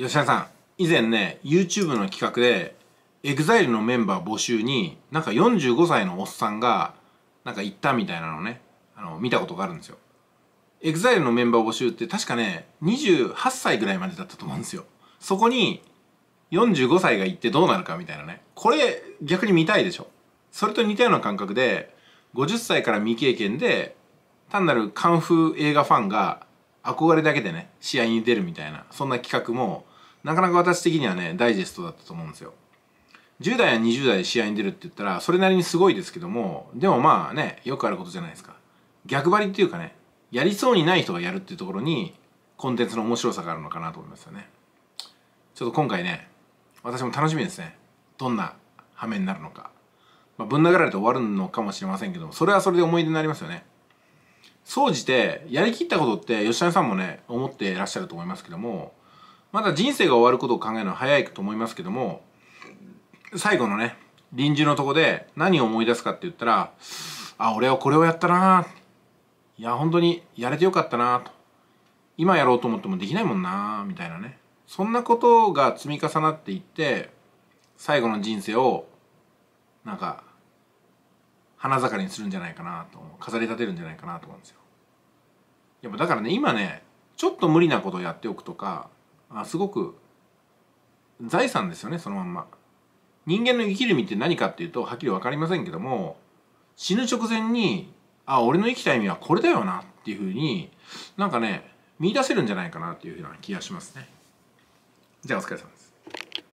吉田さん以前ね YouTube の企画で EXILE のメンバー募集になんか45歳のおっさんがなんか行ったみたいなのねあの見たことがあるんですよ EXILE のメンバー募集って確かね28歳ぐらいまでだったと思うんですよそこに45歳が行ってどうなるかみたいなねこれ逆に見たいでしょそれと似たような感覚で50歳から未経験で単なるカンフー映画ファンが憧れだけでね試合に出るみたいなそんな企画もなかなか私的にはねダイジェストだったと思うんですよ10代や20代で試合に出るって言ったらそれなりにすごいですけどもでもまあねよくあることじゃないですか逆張りっていうかねやりそうにない人がやるっていうところにコンテンツの面白さがあるのかなと思いますよねちょっと今回ね私も楽しみですねどんな羽目になるのかまあ、ぶん殴られて終わるのかもしれませんけどもそれはそれで思い出になりますよね総じてやりきったことって吉谷さんもね思ってらっしゃると思いますけどもまだ人生が終わることを考えるのは早いと思いますけども最後のね臨終のとこで何を思い出すかって言ったらあ俺はこれをやったないや本当にやれてよかったなと今やろうと思ってもできないもんなみたいなねそんなことが積み重なっていって最後の人生をなんか花盛りにするんじゃないかなと飾り立てるんじゃないかなと思うんですよ。やっぱだからね今ねちょっと無理なことをやっておくとかあすごく財産ですよねそのまんま。人間の生きる意味って何かっていうとはっきり分かりませんけども死ぬ直前にあ俺の生きた意味はこれだよなっていうふうになんかね見出せるんじゃないかなっていうふうな気がしますね。じゃあお疲れ様です。